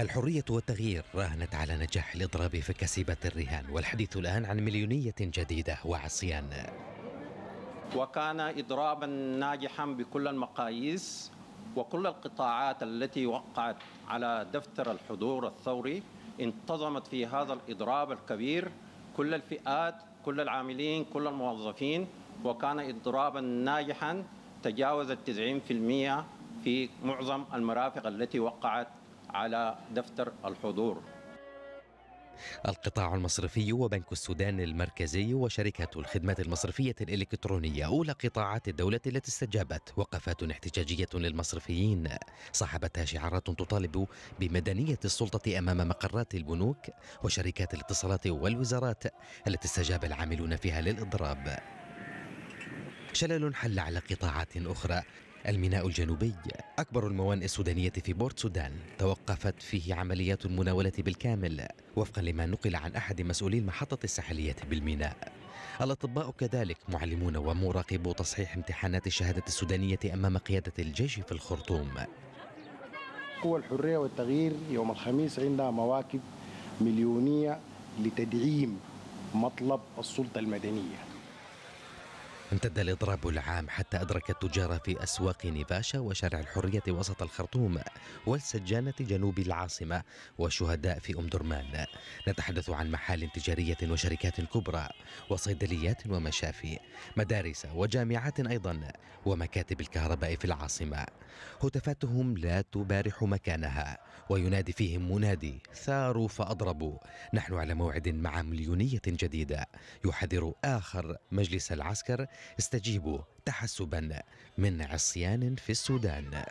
الحرية والتغيير راهنت على نجاح الإضراب فكسبت الرهان والحديث الآن عن مليونية جديدة وعصيان وكان إضرابا ناجحا بكل المقاييس وكل القطاعات التي وقعت على دفتر الحضور الثوري انتظمت في هذا الإضراب الكبير كل الفئات كل العاملين كل الموظفين وكان إضرابا ناجحا تجاوز 90% في معظم المرافق التي وقعت على دفتر الحضور القطاع المصرفي وبنك السودان المركزي وشركة الخدمات المصرفية الإلكترونية أولى قطاعات الدولة التي استجابت وقفات احتجاجية للمصرفيين صاحبتها شعارات تطالب بمدنية السلطة أمام مقرات البنوك وشركات الاتصالات والوزارات التي استجاب العاملون فيها للإضراب شلل حل على قطاعات أخرى الميناء الجنوبي أكبر الموانئ السودانية في بورت سودان توقفت فيه عمليات المناولة بالكامل وفقا لما نقل عن أحد مسؤولي المحطة الساحلية بالميناء الأطباء كذلك معلمون ومراقبو تصحيح امتحانات الشهادة السودانية أمام قيادة الجيش في الخرطوم قوى الحرية والتغيير يوم الخميس عندها مواكب مليونية لتدعيم مطلب السلطة المدنية امتد الإضراب العام حتى أدرك التجار في أسواق نيفاشا وشارع الحرية وسط الخرطوم والسجانة جنوب العاصمة والشهداء في أم درمان نتحدث عن محال تجارية وشركات كبرى وصيدليات ومشافي مدارس وجامعات أيضا ومكاتب الكهرباء في العاصمة هتافاتهم لا تبارح مكانها وينادي فيهم منادي ثاروا فأضربوا نحن على موعد مع مليونية جديدة يحذر آخر مجلس العسكر استجيبوا تحسبا من عصيان في السودان